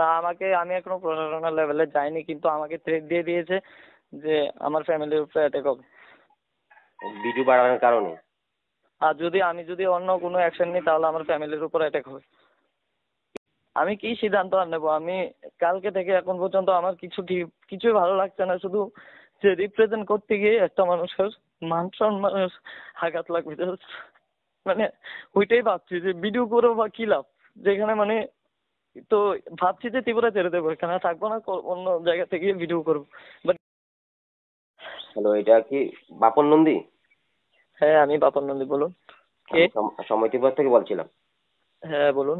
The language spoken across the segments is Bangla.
তা আমাকে আমি এখনো প্রশাসনের লেভেলে যাইনি কিন্তু আমাকে থ্রেট দিয়ে দিয়েছে যে আমার ফ্যামিলির উপরে অ্যাটাক হবে বিজু বাড়ানোর কারণে আর যদি আমি যদি অন্য কোনো অ্যাকশন নিই তাহলে আমার ফ্যামিলির উপর অ্যাটাক হবে আমি কি সিদ্ধান্ত আর নেবো আমি কালকে থেকে এখন পর্যন্ত আমার কিছু ঠিক কিছুই ভালো লাগছে না শুধু যে রিপ্রেজেন্ট করতে গিয়ে একটা মানুষের মান সম্মানের আঘাত লাগবে মানে ওইটাই ভাবছি যে ভিডিও করে বা কি লাভ যেখানে মানে তো ভাবছি যে ত্রিপুরা ছেড়ে দেবো এখানে থাকবো না অন্য জায়গাতে গিয়ে ভিডিও করবো হ্যালো এটা কি বাপন নন্দী হ্যাঁ আমি বাপন নন্দী বলুন কে সময় ত্রিপুরা থেকে বলছিলাম হ্যাঁ বলুন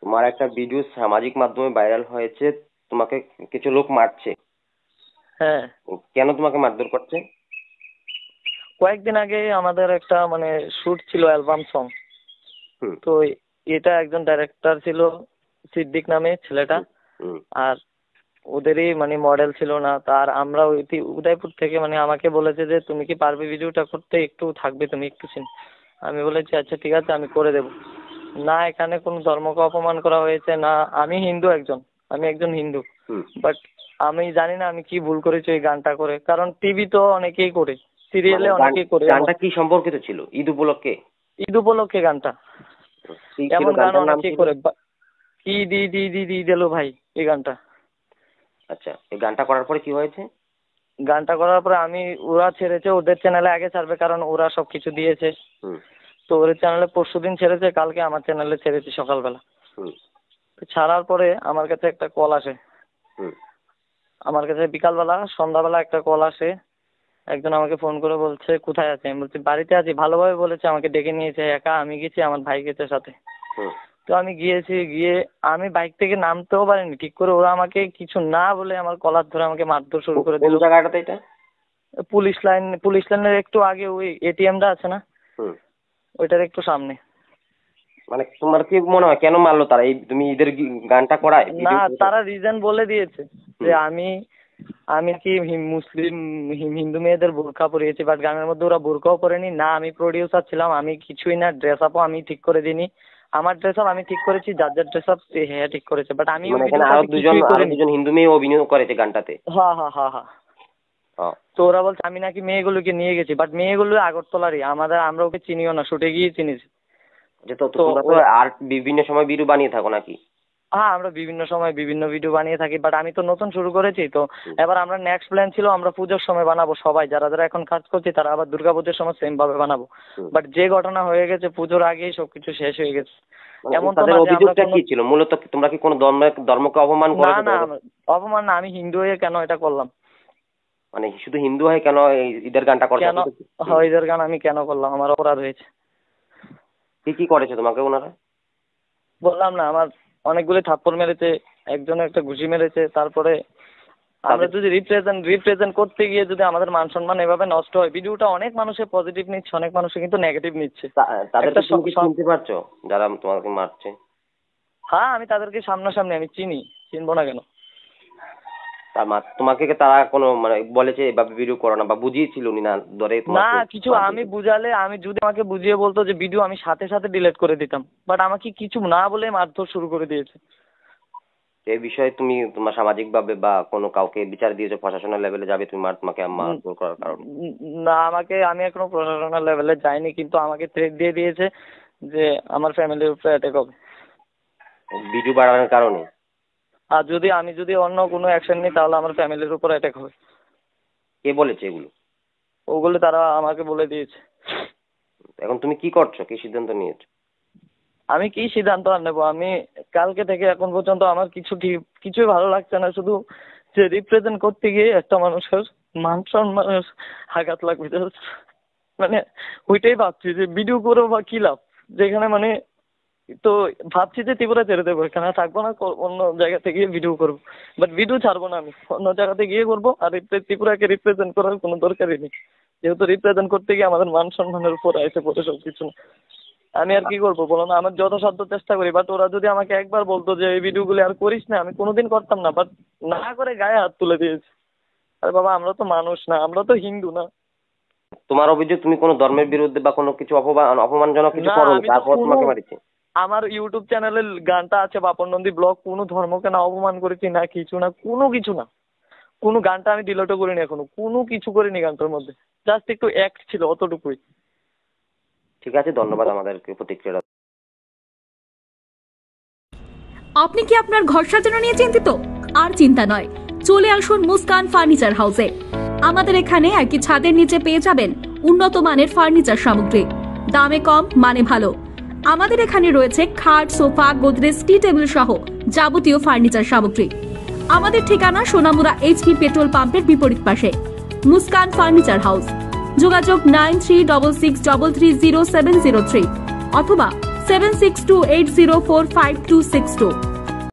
তোমার একটা ভিডিও সামাজিক মাধ্যমে ভাইরাল হয়েছে তোমাকে কিছু লোক মারছে হ্যাঁ কেন তোমাকে মারধর করছে কয়েকদিন আগে আমাদের একটা মানে শুট ছিল অ্যালবাম সং তো এটা একজন ডাইরেক্টর ছিল সিদ্দিক নামে ছেলেটা আর ওদেরই মানে মডেল ছিল না তার আমরা ওই উদয়পুর থেকে মানে আমাকে বলেছে যে তুমি কি পারবে ভিডিওটা করতে একটু থাকবে তুমি একটু সিন আমি বলেছি আচ্ছা ঠিক আছে আমি করে দেব না এখানে কোনো ধর্মকে অপমান করা হয়েছে না আমি হিন্দু একজন আমি একজন হিন্দু বাট আমি জানি না আমি কি ভুল করেছি এই গানটা করে কারণ টিভি তো অনেকেই করে সিরিয়ালে মানে অনেকেই করে গানটা কি সম্পর্কিত ছিল ঈদ উপলক্ষে ঈদ উপলক্ষে গানটা এমন গান অনেকেই করে ই দি দি দি দি দিলো ভাই এই গানটা আচ্ছা এই গানটা করার পরে কি হয়েছে গানটা করার পরে আমি ওরা ছেড়েছে ওদের চ্যানেলে আগে ছাড়বে কারণ ওরা সব কিছু দিয়েছে তো ওদের চ্যানেলে পরশু দিন ছেড়েছে কালকে আমার চ্যানেলে ছেড়েছে সকালবেলা ছাড়ার পরে আমার কাছে একটা কল আসে আমার কাছে বিকালবেলা সন্ধ্যাবেলা একটা কল আসে একজন আমাকে ফোন করে বলছে কোথায় আছে আমি বলছি বাড়িতে আছি ভালোভাবে বলেছে আমাকে ডেকে নিয়েছে একা আমি গেছি আমার ভাই গেছে সাথে তো আমি গিয়েছি গিয়ে আমি বাইক থেকে নামতেও পারিনি ঠিক করে ওরা আমাকে কিছু না বলে আমার কলার ধরে আমাকে মারধর শুরু করে দিল জায়গাটাতে এটা পুলিশ লাইন পুলিশ লাইনের একটু আগে ওই এটিএমটা আছে না ওইটার একটু সামনে মানে তোমার কি মনে হয় কেন মারলো তারা এই তুমি ঈদের গানটা করায় না তারা রিজন বলে দিয়েছে যে আমি আমি কি মুসলিম হিন্দু মেয়েদের বোরখা পরিয়েছি বাট গানের মধ্যে ওরা বোরখাও পরেনি না আমি প্রডিউসার ছিলাম আমি কিছুই না ড্রেস আপও আমি ঠিক করে দিইনি আমার ড্রেস আপ আমি ঠিক করেছি যার যার ড্রেস আপ সে হ্যাঁ ঠিক করেছে বাট আমি মানে আরো দুজন আরো দুজন হিন্দু মেয়ে অভিনয় করেছে গানটাতে হ্যাঁ হ্যাঁ হ্যাঁ হ্যাঁ তো ওরা বলছে আমি নাকি মেয়েগুলোকে নিয়ে গেছি বাট মেয়েগুলো আগরতলারই আমাদের আমরা ওকে চিনিও না শুটে গিয়ে চিনেছি যে তো তোমরা তো আর বিভিন্ন সময় বিরু বানিয়ে থাকো নাকি হ্যাঁ আমরা বিভিন্ন সময় বিভিন্ন ভিডিও বানিয়ে থাকি বাট আমি তো নতুন শুরু করেছি তো এবার আমরা নেক্সট প্ল্যান ছিল আমরা পুজোর সময় বানাবো সবাই যারা যারা এখন কাজ করছি তারা আবার দুর্গাপুজোর সময় সেম ভাবে বানাবো বাট যে ঘটনা হয়ে গেছে পুজোর আগেই সবকিছু শেষ হয়ে গেছে মানে এমন অভিযোগটা কি ছিল মূলত তোমরা কি কোনো ধর্ম ধর্মকে অপমান করো না অপমান না আমি হিন্দু হয়ে কেন এটা করলাম মানে শুধু হিন্দু হয়ে কেন ঈদের গানটা করছো কেন হ্যাঁ, ঈদের গান আমি কেন করলাম আমার অপরাধ হয়েছে কি কি করেছে তোমাকে ওনারা বললাম না আমার অনেকগুলি থাপ্পড় মেরেছে একজনে একটা ঘুষি মেরেছে তারপরে আমরা যদি রিপ্রেজেন্ট রিপ্রেজেন্ট করতে গিয়ে যদি আমাদের মান সম্মান এভাবে নষ্ট হয় ভিডিওটা অনেক মানুষে পজিটিভ নিচ্ছে অনেক মানুষে কিন্তু নেগেটিভ নিচ্ছে তাদেরকে সঙ্গে শুনতে পারছো যারা তোমাকে মারছে হ্যাঁ আমি তাদেরকে সামনাসামনি আমি চিনি চিনবো না কেন তোমাকে তারা কোনো মানে বলেছে এভাবে ভিডিও করো না বা বুঝিয়েছিল উনি না ধরে না কিছু আমি বুঝালে আমি যদি আমাকে বুঝিয়ে বলতো যে ভিডিও আমি সাথে সাথে ডিলিট করে দিতাম বাট আমাকে কিছু না বলে মারধর শুরু করে দিয়েছে এই বিষয়ে তুমি তোমার সামাজিকভাবে বা কোনো কাউকে বিচার দিয়েছো প্রশাসনের লেভেলে যাবে তুমি মার তোমাকে মারধর করার কারণে না আমাকে আমি এখনো প্রশাসনের লেভেলে যাইনি কিন্তু আমাকে থ্রেট দিয়ে দিয়েছে যে আমার ফ্যামিলির উপরে অ্যাটাক হবে ভিডিও বাড়ানোর কারণে আর যদি আমি যদি অন্য কোনো অ্যাকশন নিই তাহলে আমার ফ্যামিলির উপর অ্যাটাক হবে কে বলেছে এগুলো ওগুলো তারা আমাকে বলে দিয়েছে এখন তুমি কি করছো কি সিদ্ধান্ত নিয়েছো আমি কি সিদ্ধান্ত আর নেবো আমি কালকে থেকে এখন পর্যন্ত আমার কিছু কিছুই ভালো লাগছে না শুধু যে রিপ্রেজেন্ট করতে গিয়ে একটা মানুষের মান সম্মানের আঘাত লাগবে মানে ওইটাই ভাবছি যে ভিডিও করো বা কি লাভ যেখানে মানে তো ভাবছি যে ত্রিপুরা ছেড়ে দেবো এখানে থাকবো না অন্য জায়গাতে গিয়ে ভিডিও করবো বাট ভিডিও ছাড়বো না আমি অন্য জায়গাতে গিয়ে করবো আর ত্রিপুরাকে রিপ্রেজেন্ট করার কোনো দরকারই নেই যেহেতু রিপ্রেজেন্ট করতে গিয়ে আমাদের মান সম্মানের উপর আইসে পড়ে সব কিছু আমি আর কি করবো বলো না আমার যথাসাধ্য চেষ্টা করি বাট ওরা যদি আমাকে একবার বলতো যে এই ভিডিওগুলি আর করিস না আমি কোনোদিন করতাম না বাট না করে গায়ে হাত তুলে দিয়েছি আরে বাবা আমরা তো মানুষ না আমরা তো হিন্দু না তোমার অভিযোগ তুমি কোনো ধর্মের বিরুদ্ধে বা কোনো কিছু অপমান অপমানজনক কিছু করো তারপর তোমাকে মারিছে আমার ইউটিউব চ্যানেলে গানটা আছে বাপন নন্দী ব্লগ কোনো ধর্মকে না অপমান করেছি না কিছু না কোনো কিছু না কোনো গানটা আমি ডিলটও করিনি এখনো কোনো কিছু করিনি গানটার মধ্যে জাস্ট একটু অ্যাক্ট ছিল অতটুকুই ঠিক আছে ধন্যবাদ আমাদেরকে প্রতিক্রিয়া আপনি কি আপনার ঘর সাজানো নিয়ে চিন্তিত আর চিন্তা নয় চলে আসুন মুস্কান ফার্নিচার হাউসে আমাদের এখানে একই ছাদের নিচে পেয়ে যাবেন উন্নত মানের ফার্নিচার সামগ্রী দামে কম মানে ভালো আমাদের এখানে রয়েছে খাট সোফা গোদরেজ টি টেবিল সহ যাবতীয় ফার্নিচার সামগ্রী আমাদের ঠিকানা সোনামুরা এইচপি পেট্রোল পাম্পের বিপরীত পাশে মুস্কান ফার্নিচার হাউস যোগাযোগ nine three double six double three zero seven zero three অথবা seven six two eight zero four five two six two